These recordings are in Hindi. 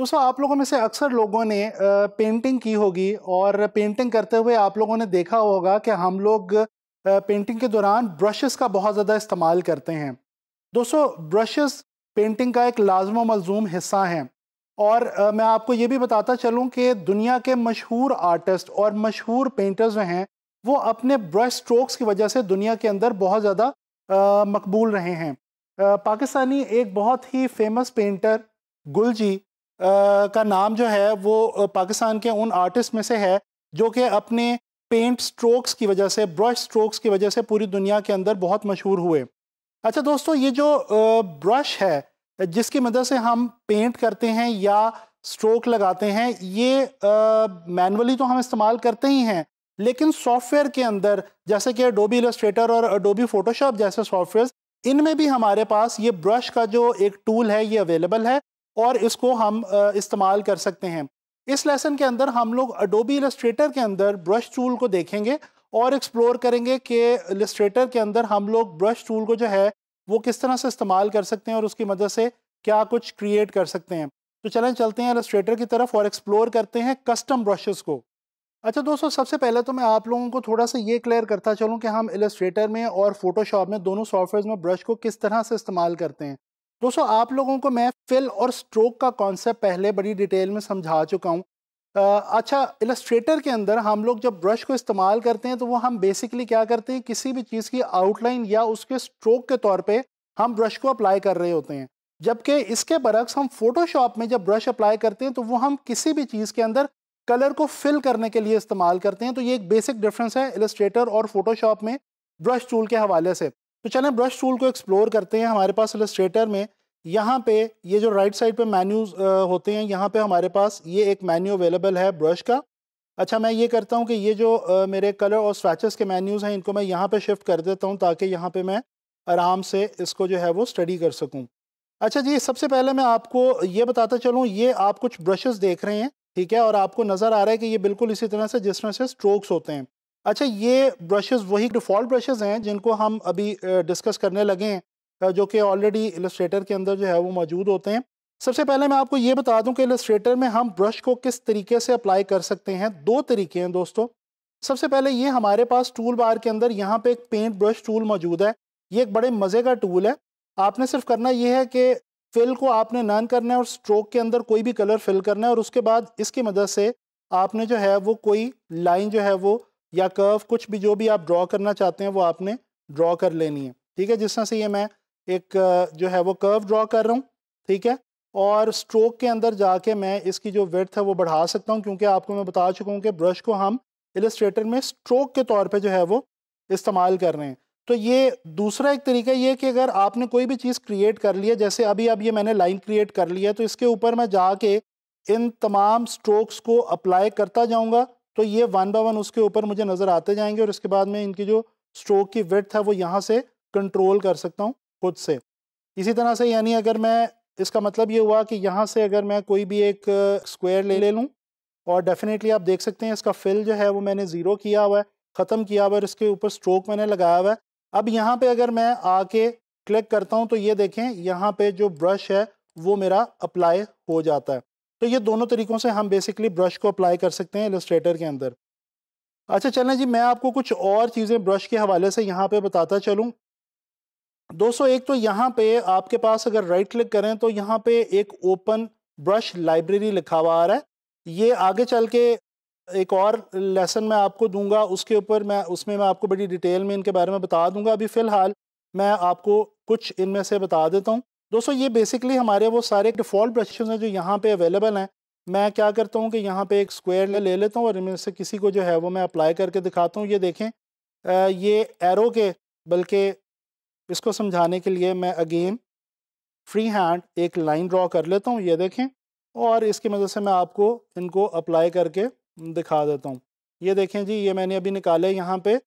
दोस्तों आप लोगों में से अक्सर लोगों ने पेंटिंग की होगी और पेंटिंग करते हुए आप लोगों ने देखा होगा कि हम लोग पेंटिंग के दौरान ब्रशेस का बहुत ज़्यादा इस्तेमाल करते हैं दोस्तों ब्रशेस पेंटिंग का एक लाजम मलजूम हिस्सा हैं और मैं आपको ये भी बताता चलूँ कि दुनिया के मशहूर आर्टिस्ट और मशहूर पेंटर्स जो हैं वो अपने ब्रश स्ट्रोक्स की वजह से दुनिया के अंदर बहुत ज़्यादा मकबूल रहे हैं पाकिस्तानी एक बहुत ही फेमस पेंटर गुलजी का नाम जो है वो पाकिस्तान के उन आर्टिस्ट में से है जो कि अपने पेंट स्ट्रोक्स की वजह से ब्रश स्ट्रोक्स की वजह से पूरी दुनिया के अंदर बहुत मशहूर हुए अच्छा दोस्तों ये जो ब्रश है जिसकी मदद से हम पेंट करते हैं या स्ट्रोक लगाते हैं ये मैनुअली तो हम इस्तेमाल करते ही हैं लेकिन सॉफ्टवेयर के अंदर जैसे कि अडोबी इलस्ट्रेटर और अडोबी फ़ोटोशॉप जैसे सॉफ्टवेयर इनमें भी हमारे पास ये ब्रश का जो एक टूल है ये अवेलेबल है और इसको हम इस्तेमाल कर सकते हैं इस लेसन के अंदर हम लोग अडोबी इलस्ट्रेटर के अंदर ब्रश टूल को देखेंगे और एक्सप्लोर करेंगे कि इलस्ट्रेटर के अंदर हम लोग ब्रश टूल को जो है वो किस तरह से इस्तेमाल कर सकते हैं और उसकी मदद से क्या कुछ क्रिएट कर सकते हैं तो चलें चलते हैं इलस्ट्रेटर की तरफ और एक्सप्लोर करते हैं कस्टम ब्रशेस को अच्छा दोस्तों सबसे पहले तो मैं आप लोगों को थोड़ा सा ये क्लियर करता चलूँ कि हम इलस्ट्रेटर में और फोटोशॉप में दोनों सॉफ्टवेयर में ब्रश को किस तरह से इस्तेमाल करते हैं दोस्तों आप लोगों को मैं फिल और स्ट्रोक का कॉन्सेप्ट पहले बड़ी डिटेल में समझा चुका हूँ अच्छा इलस्ट्रेटर के अंदर हम लोग जब ब्रश को इस्तेमाल करते हैं तो वो हम बेसिकली क्या करते हैं किसी भी चीज़ की आउटलाइन या उसके स्ट्रोक के तौर पे हम ब्रश को अप्लाई कर रहे होते हैं जबकि इसके बरक्स हम फोटोशॉप में जब ब्रश अप्लाई करते हैं तो वो हम किसी भी चीज़ के अंदर कलर को फिल करने के लिए इस्तेमाल करते हैं तो ये एक बेसिक डिफरेंस है इलस्ट्रेटर और फोटोशॉप में ब्रश टूल के हवाले से तो चलें ब्रश टूल को एक्सप्लोर करते हैं हमारे पास इलस्ट्रेटर में यहाँ पे ये जो राइट साइड पे मेन्यूज होते हैं यहाँ पे हमारे पास ये एक मेन्यू अवेलेबल है ब्रश का अच्छा मैं ये करता हूँ कि ये जो आ, मेरे कलर और स्वैचेस के मेन्यूज़ हैं इनको मैं यहाँ पे शिफ्ट कर देता हूँ ताकि यहाँ पे मैं आराम से इसको जो है वो स्टडी कर सकूँ अच्छा जी सबसे पहले मैं आपको ये बताता चलूँ ये आप कुछ ब्रशेज़ देख रहे हैं ठीक है और आपको नज़र आ रहा है कि ये बिल्कुल इसी तरह से जिस तरह से स्ट्रोक्स होते हैं अच्छा ये ब्रशेज़ वही डिफ़ॉल्ट ब्रशेज़ हैं जिनको हम अभी डिस्कस करने लगे हैं जो कि ऑलरेडी इलस्ट्रेटर के अंदर जो है वो मौजूद होते हैं सबसे पहले मैं आपको ये बता दूं कि इलस्ट्रेटर में हम ब्रश को किस तरीके से अप्लाई कर सकते हैं दो तरीके हैं दोस्तों सबसे पहले ये हमारे पास टूल बार के अंदर यहाँ पे एक पेंट ब्रश टूल मौजूद है ये एक बड़े मज़े का टूल है आपने सिर्फ करना ये है कि फिल को आपने नन करना है और स्ट्रोक के अंदर कोई भी कलर फिल करना है और उसके बाद इसकी मदद से आपने जो है वो कोई लाइन जो है वो या कर्व कुछ भी जो भी आप ड्रॉ करना चाहते हैं वो आपने ड्रॉ कर लेनी है ठीक है जिस तरह से ये मैं एक जो है वो कर्व ड्रॉ कर रहा हूँ ठीक है और स्ट्रोक के अंदर जाके मैं इसकी जो वर्थ है वो बढ़ा सकता हूँ क्योंकि आपको मैं बता चुका हूँ कि ब्रश को हम इलस्ट्रेटर में स्ट्रोक के तौर पर जो है वो इस्तेमाल कर रहे हैं तो ये दूसरा एक तरीका ये कि अगर आपने कोई भी चीज़ क्रिएट कर लिया जैसे अभी अब ये मैंने लाइन क्रिएट कर लिया है तो इसके ऊपर मैं जाके इन तमाम स्ट्रोक्स को अप्लाई करता जाऊँगा तो ये वन बाय वन उसके ऊपर मुझे नज़र आते जाएंगे और इसके बाद में इनकी जो स्ट्रोक की वेथ है वो यहाँ से कंट्रोल कर सकता हूँ खुद से इसी तरह से यानी अगर मैं इसका मतलब ये हुआ कि यहाँ से अगर मैं कोई भी एक स्क्वायर ले ले लूँ और डेफिनेटली आप देख सकते हैं इसका फिल जो है वो मैंने ज़ीरो किया हुआ है ख़त्म किया हुआ है और इसके ऊपर स्ट्रोक मैंने लगाया हुआ है अब यहाँ पे अगर मैं आके क्लिक करता हूँ तो ये देखें यहाँ पे जो ब्रश है वो मेरा अप्लाई हो जाता है तो ये दोनों तरीक़ों से हम बेसिकली ब्रश को अप्लाई कर सकते हैं एलस्ट्रेटर के अंदर अच्छा चलें जी मैं आपको कुछ और चीज़ें ब्रश के हवाले से यहाँ पे बताता चलूँ सौ एक तो यहाँ पे आपके पास अगर राइट क्लिक करें तो यहाँ पे एक ओपन ब्रश लाइब्रेरी लिखा हुआ आ रहा है ये आगे चल के एक और लेसन मैं आपको दूंगा उसके ऊपर मैं उसमें मैं आपको बड़ी डिटेल में इनके बारे में बता दूंगा अभी फ़िलहाल मैं आपको कुछ इनमें से बता देता हूँ दोस्तों ये बेसिकली हमारे वो सारे डिफ़ॉल्ट ब्रशेज हैं जो यहाँ पे अवेलेबल हैं मैं क्या करता हूँ कि यहाँ पे एक स्क्वायर ले, ले लेता हूँ और इनमें से किसी को जो है वो मैं अप्लाई करके दिखाता हूँ ये देखें आ, ये एरो के बल्कि इसको समझाने के लिए मैं अगेन फ्री हैंड एक लाइन ड्रॉ कर लेता हूँ ये देखें और इसकी मदद से मैं आपको इनको अप्लाई करके दिखा देता हूँ ये देखें जी ये मैंने अभी निकाले यहाँ पर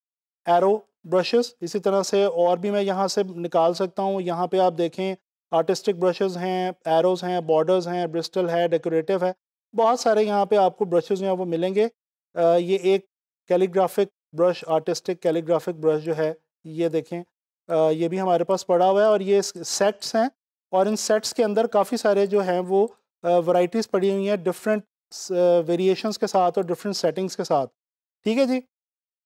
एरो ब्रशेस इसी तरह से और भी मैं यहाँ से निकाल सकता हूँ यहाँ पे आप देखें आर्टिस्टिक ब्रशेज़ हैं एरोज़ हैं बॉर्डर्स हैं ब्रिस्टल है डेकोरेटिव है बहुत सारे यहाँ पे आपको ब्रशेज़ जो हैं वो मिलेंगे आ, ये एक calligraphic brush artistic calligraphic brush जो है ये देखें आ, ये भी हमारे पास पड़ा हुआ है और ये सेट्स हैं और इन सेट्स के अंदर काफ़ी सारे जो हैं वो वराइटीज़ पड़ी हुई हैं डिफरेंट वेरिएशंस के साथ और डिफरेंट सेटिंग्स के साथ ठीक है जी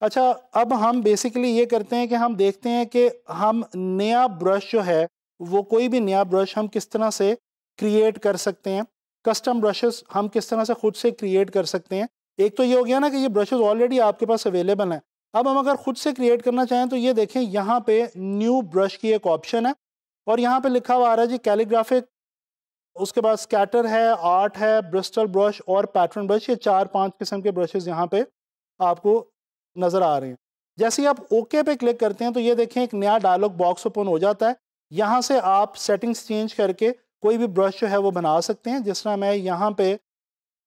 अच्छा अब हम बेसिकली ये करते हैं कि हम देखते हैं कि हम नया ब्रश जो है वो कोई भी नया ब्रश हम किस तरह से क्रिएट कर सकते हैं कस्टम ब्रशेस हम किस तरह से खुद से क्रिएट कर सकते हैं एक तो ये हो गया ना कि ये ब्रशेस ऑलरेडी आपके पास अवेलेबल हैं अब हम अगर खुद से क्रिएट करना चाहें तो ये देखें यहाँ पे न्यू ब्रश की एक ऑप्शन है और यहाँ पे लिखा हुआ आ रहा है जी कैलीग्राफिक उसके बाद स्कैटर है आर्ट है ब्रिस्टल ब्रश और पैटर्न ब्रश ये चार पाँच किस्म के ब्रशेज़ यहाँ पे आपको नज़र आ रहे हैं जैसे ही आप ओके पे क्लिक करते हैं तो ये देखें एक नया डायलॉग बॉक्स ओपन हो जाता है यहाँ से आप सेटिंग्स चेंज करके कोई भी ब्रश जो है वो बना सकते हैं जिस तरह मैं यहाँ पे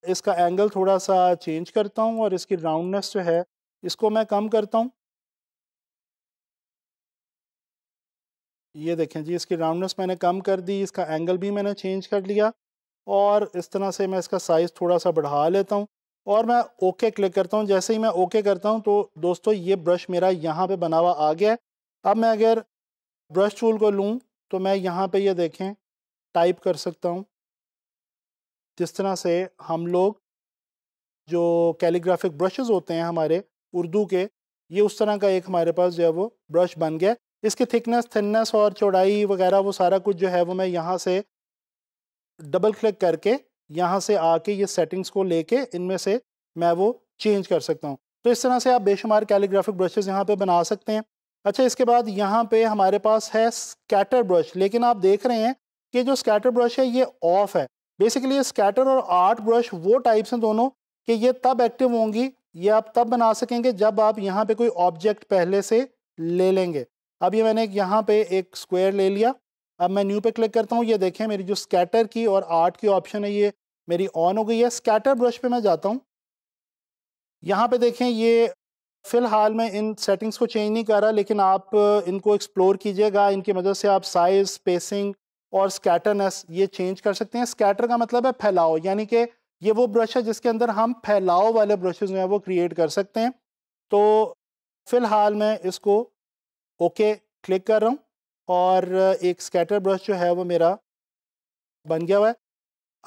इसका एंगल थोड़ा सा चेंज करता हूँ और इसकी राउंडनेस जो है इसको मैं कम करता हूँ ये देखें जी इसकी राउंडनेस मैंने कम कर दी इसका एंगल भी मैंने चेंज कर लिया और इस तरह से मैं इसका साइज़ थोड़ा सा बढ़ा लेता हूँ और मैं ओके क्लिक करता हूँ जैसे ही मैं ओके करता हूँ तो दोस्तों ये ब्रश मेरा यहाँ पे बना हुआ आ गया अब मैं अगर ब्रश टूल को लूँ तो मैं यहाँ पे ये देखें टाइप कर सकता हूँ जिस तरह से हम लोग जो कैलीग्राफिक ब्रशेस होते हैं हमारे उर्दू के ये उस तरह का एक हमारे पास जो है वो ब्रश बन गया इसकी थिकनेस थिननेस और चौड़ाई वगैरह वो सारा कुछ जो है वो मैं यहाँ से डबल क्लिक करके यहाँ से आके ये सेटिंग्स को लेके इनमें से मैं वो चेंज कर सकता हूँ तो इस तरह से आप बेशुमार कैलीग्राफिक ब्रशेज़ यहाँ पे बना सकते हैं अच्छा इसके बाद यहाँ पे हमारे पास है स्कैटर ब्रश लेकिन आप देख रहे हैं कि जो स्कैटर ब्रश है ये ऑफ है बेसिकली ये स्कैटर और आर्ट ब्रश वो टाइप्स हैं दोनों कि ये तब एक्टिव होंगी ये आप तब बना सकेंगे जब आप यहाँ पे कोई ऑब्जेक्ट पहले से ले लेंगे अब ये मैंने यहाँ पे एक स्क्वायर ले लिया अब मैं न्यू पे क्लिक करता हूँ ये देखें मेरी जो स्कैटर की और आर्ट की ऑप्शन है ये मेरी ऑन हो गई है स्कैटर ब्रश पे मैं जाता हूँ यहाँ पे देखें ये फ़िलहाल मैं इन सेटिंग्स को चेंज नहीं कर रहा लेकिन आप इनको एक्सप्लोर कीजिएगा इनकी मदद से आप साइज स्पेसिंग और स्कैटरनेस ये चेंज कर सकते हैं स्कैटर का मतलब है फैलाओ यानी कि ये वो ब्रश है जिसके अंदर हम फैलाओ वाले ब्रशेज़ जो हैं वो क्रिएट कर सकते हैं तो फ़िलहाल मैं इसको ओके क्लिक कर रहा हूँ और एक स्कैटर ब्रश जो है वो मेरा बन गया हुआ है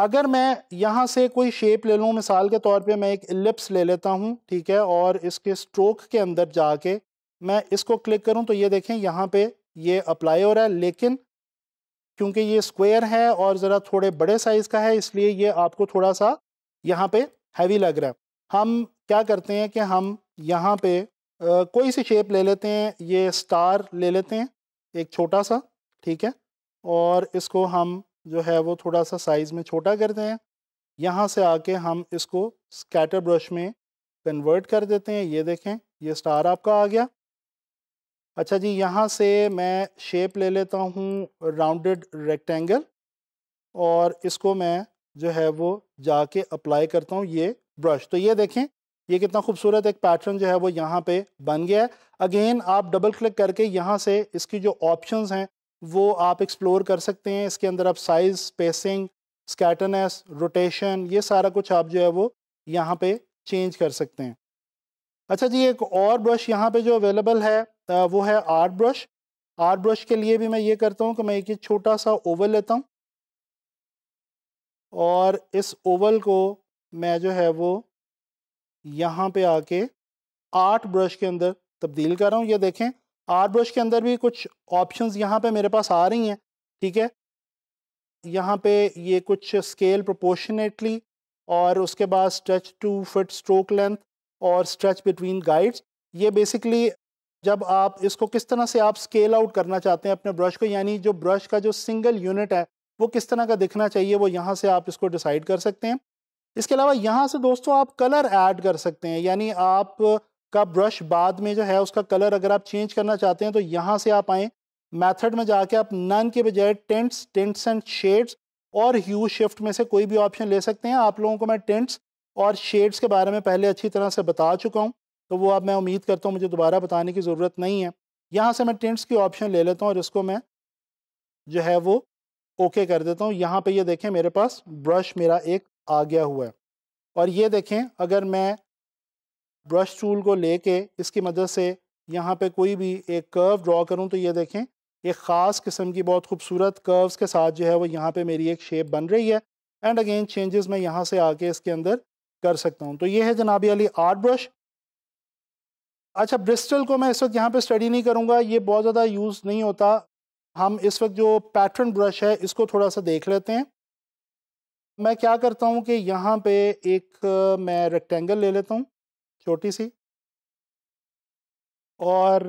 अगर मैं यहाँ से कोई शेप ले लूँ मिसाल के तौर पे मैं एक लिप्स ले लेता हूँ ठीक है और इसके स्ट्रोक के अंदर जाके मैं इसको क्लिक करूँ तो ये देखें यहाँ पे ये अप्लाई हो रहा है लेकिन क्योंकि ये स्क्वायर है और ज़रा थोड़े बड़े साइज़ का है इसलिए ये आपको थोड़ा सा यहाँ पे हैवी लग रहा है हम क्या करते हैं कि हम यहाँ पर कोई सी शेप ले लेते हैं ये स्टार ले लेते हैं एक छोटा सा ठीक है और इसको हम जो है वो थोड़ा सा साइज़ में छोटा करते हैं यहाँ से आके हम इसको स्कैटर ब्रश में कन्वर्ट कर देते हैं ये देखें ये स्टार आपका आ गया अच्छा जी यहाँ से मैं शेप ले लेता हूँ राउंडेड रेक्टेंगल और इसको मैं जो है वो जाके अप्लाई करता हूँ ये ब्रश तो ये देखें ये कितना खूबसूरत एक पैटर्न जो है वो यहाँ पे बन गया है अगेन आप डबल क्लिक करके यहाँ से इसकी जो ऑप्शंस हैं वो आप एक्सप्लोर कर सकते हैं इसके अंदर आप साइज स्पेसिंग स्कैटरनेस रोटेशन ये सारा कुछ आप जो है वो यहाँ पे चेंज कर सकते हैं अच्छा जी एक और ब्रश यहाँ पे जो अवेलेबल है वो है आर्ट ब्रश आर्ट ब्रश के लिए भी मैं ये करता हूँ कि मैं एक ये छोटा सा ओवल लेता हूँ और इस ओवल को मैं जो है वो यहाँ पे आके आर्ट ब्रश के अंदर तब्दील कर रहा हूँ ये देखें आर्ट ब्रश के अंदर भी कुछ ऑप्शंस यहाँ पे मेरे पास आ रही हैं ठीक है यहाँ पे ये कुछ स्केल प्रोपोर्शनेटली और उसके बाद stretch to fit stroke length और स्ट्रेच बिटवीन गाइड्स ये बेसिकली जब आप इसको किस तरह से आप स्केल आउट करना चाहते हैं अपने ब्रश को यानी जो ब्रश का जो सिंगल यूनिट है वो किस तरह का दिखना चाहिए वो यहाँ से आप इसको डिसाइड कर सकते हैं इसके अलावा यहाँ से दोस्तों आप कलर ऐड कर सकते हैं यानी आप का ब्रश बाद में जो है उसका कलर अगर आप चेंज करना चाहते हैं तो यहाँ से आप आएँ मैथड में जाके आप नन के बजाय टेंट्स टेंट्स एंड शेड्स और ह्यू शिफ्ट में से कोई भी ऑप्शन ले सकते हैं आप लोगों को मैं टेंट्स और शेड्स के बारे में पहले अच्छी तरह से बता चुका हूँ तो वो अब मैं उम्मीद करता हूँ मुझे दोबारा बताने की ज़रूरत नहीं है यहाँ से मैं टेंट्स की ऑप्शन ले लेता हूँ और इसको मैं जो है वो ओके कर देता हूँ यहाँ पे ये देखें मेरे पास ब्रश मेरा एक आ गया हुआ है और ये देखें अगर मैं ब्रश टूल को लेके इसकी मदद से यहाँ पे कोई भी एक कर्व ड्रॉ करूँ तो ये देखें एक ख़ास किस्म की बहुत खूबसूरत कर्व्स के साथ जो है वो यहाँ पे मेरी एक शेप बन रही है एंड अगेन चेंजेस मैं यहाँ से आके इसके अंदर कर सकता हूँ तो ये है जनाबी अली आर्ट ब्रश अच्छा ब्रिस्टल को मैं इस वक्त यहाँ पर स्टडी नहीं करूँगा ये बहुत ज़्यादा यूज़ नहीं होता हम इस वक्त जो पैटर्न ब्रश है इसको थोड़ा सा देख लेते हैं मैं क्या करता हूँ कि यहाँ पे एक मैं रेक्टेंगल ले लेता हूँ छोटी सी और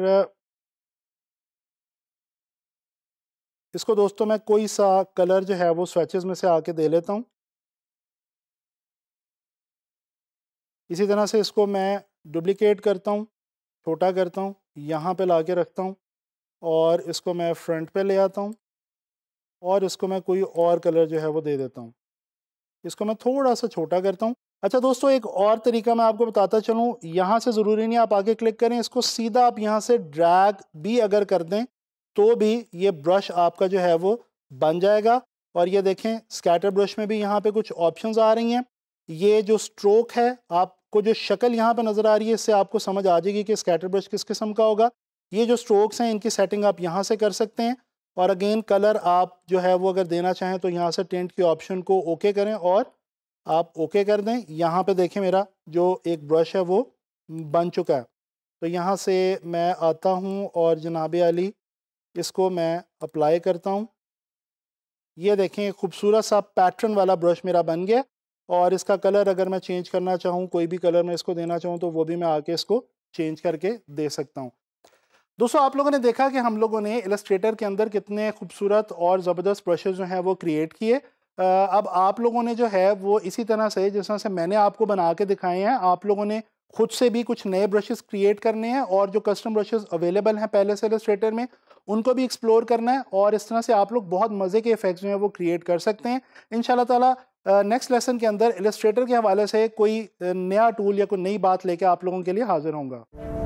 इसको दोस्तों मैं कोई सा कलर जो है वो स्वेचेज में से आके दे लेता हूँ इसी तरह से इसको मैं डुप्लिकेट करता हूँ छोटा करता हूँ यहाँ पे ला के रखता हूँ और इसको मैं फ्रंट पे ले आता हूँ और इसको मैं कोई और कलर जो है वो दे देता हूँ इसको मैं थोड़ा सा छोटा करता हूँ अच्छा दोस्तों एक और तरीका मैं आपको बताता चलूँ यहाँ से ज़रूरी नहीं आप आगे क्लिक करें इसको सीधा आप यहाँ से ड्रैग भी अगर कर दें तो भी ये ब्रश आपका जो है वो बन जाएगा और ये देखें स्कैटर ब्रश में भी यहाँ पे कुछ ऑप्शंस आ रही हैं ये जो स्ट्रोक है आपको जो शक्ल यहाँ पे नज़र आ रही है इससे आपको समझ आ जाएगी कि स्कैटर ब्रश किस किस्म का होगा ये जो स्ट्रोक्स हैं इनकी सेटिंग आप यहाँ से कर सकते हैं और अगेन कलर आप जो है वो अगर देना चाहें तो यहाँ से टेंट के ऑप्शन को ओके करें और आप ओके कर दें यहाँ पे देखें मेरा जो एक ब्रश है वो बन चुका है तो यहाँ से मैं आता हूँ और जनाब अली इसको मैं अप्लाई करता हूँ ये देखें खूबसूरत सा पैटर्न वाला ब्रश मेरा बन गया और इसका कलर अगर मैं चेंज करना चाहूँ कोई भी कलर मैं इसको देना चाहूँ तो वो भी मैं आके इसको चेंज करके दे सकता हूँ दोस्तों आप लोगों ने देखा कि हम लोगों ने इलस्ट्रेटर के अंदर कितने खूबसूरत और ज़बरदस्त ब्रशेज़ जो हैं वो क्रिएट किए अब आप लोगों ने जो है वो इसी तरह से जिस तरह से मैंने आपको बना के दिखाए हैं आप लोगों ने खुद से भी कुछ नए ब्रशेस क्रिएट करने हैं और जो कस्टम ब्रशेस अवेलेबल हैं पहले से इलस्ट्रेटर में उनको भी एक्सप्लोर करना है और इस तरह से आप लोग बहुत मज़े के इफेक्ट्स जो हैं वो क्रिएट कर सकते हैं इन ताला नेक्स्ट लेसन के अंदर इलस्ट्रेटर के हवाले से कोई नया टूल या कोई नई बात लेके आप लोगों के लिए हाजिर होंगे